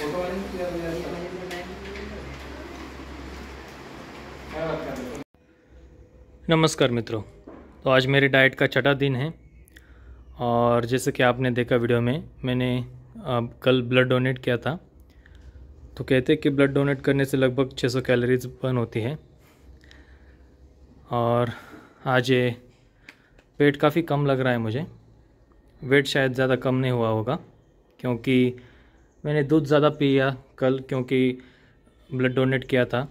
photo वाले नमस्कार मित्रों तो आज मेरे डाइट का छठा दिन है और जैसे कि आपने देखा वीडियो में मैंने अब कल ब्लड डोनेट किया था तो कहते हैं कि ब्लड डोनेट करने से लगभग 600 कैलोरीज बर्न होती है और आज ये पेट काफ़ी कम लग रहा है मुझे वेट शायद ज़्यादा कम नहीं हुआ होगा क्योंकि मैंने दूध ज़्यादा पिया कल क्योंकि ब्लड डोनेट किया था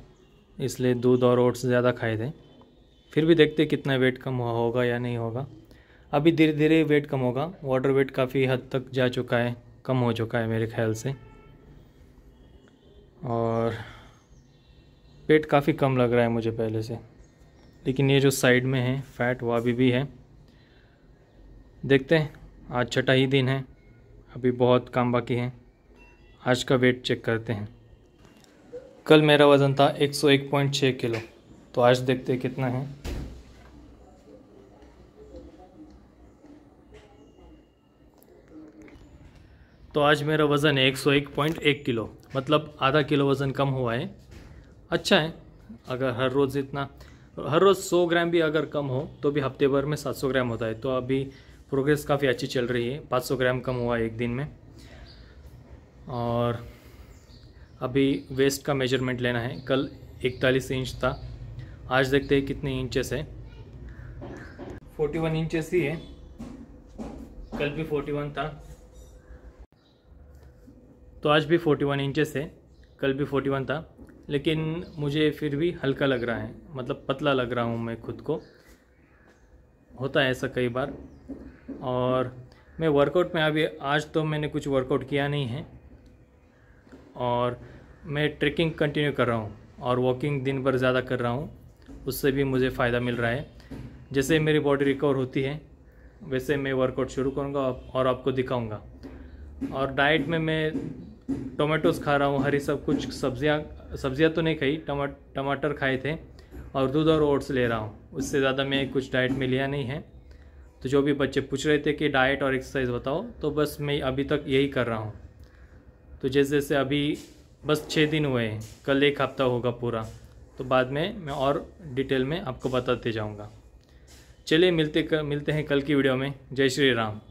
इसलिए दूध और ओट्स ज़्यादा खाए थे फिर भी देखते कितना वेट कम हुआ होगा या नहीं होगा अभी धीरे धीरे वेट कम होगा वाटर वेट काफ़ी हद तक जा चुका है कम हो चुका है मेरे ख्याल से और पेट काफ़ी कम लग रहा है मुझे पहले से लेकिन ये जो साइड में है फैट वो अभी भी है देखते हैं आज छठा ही दिन है अभी बहुत काम बाकी है आज का वेट चेक करते हैं कल मेरा वज़न था 101.6 किलो तो आज देखते हैं कितना है तो आज मेरा वज़न है 101.1 किलो मतलब आधा किलो वज़न कम हुआ है अच्छा है अगर हर रोज़ इतना हर रोज़ 100 ग्राम भी अगर कम हो तो भी हफ्ते भर में 700 ग्राम होता है तो अभी प्रोग्रेस काफ़ी अच्छी चल रही है 500 ग्राम कम हुआ है एक दिन में और अभी वेस्ट का मेजरमेंट लेना है कल इकतालीस इंच था आज देखते हैं कितने इंचेस है फोर्टी वन इंचेस ही है कल भी फोर्टी वन था तो आज भी फोर्टी वन इंचेस है कल भी फोर्टी वन था लेकिन मुझे फिर भी हल्का लग रहा है मतलब पतला लग रहा हूँ मैं खुद को होता है ऐसा कई बार और मैं वर्कआउट में अभी आज तो मैंने कुछ वर्कआउट किया नहीं है और मैं ट्रेकिंग कंटिन्यू कर रहा हूँ और वॉकिंग दिन भर ज़्यादा कर रहा हूँ उससे भी मुझे फ़ायदा मिल रहा है जैसे मेरी बॉडी रिकवर होती है वैसे मैं वर्कआउट शुरू करूँगा और आपको दिखाऊँगा और डाइट में मैं टोमेटोज़ खा रहा हूँ हरी सब कुछ सब्जियाँ सब्जियाँ तो नहीं खाई टमा टमाटर खाए थे और दूध और ओट्स ले रहा हूँ उससे ज़्यादा मैं कुछ डाइट में लिया नहीं है तो जो भी बच्चे पूछ रहे थे कि डाइट और एक्सरसाइज बताओ तो बस मैं अभी तक यही कर रहा हूँ तो जैसे जैसे अभी बस छः दिन हुए हैं कल एक हफ्ता होगा पूरा तो बाद में मैं और डिटेल में आपको बताते जाऊँगा चलिए मिलते कर, मिलते हैं कल की वीडियो में जय श्री राम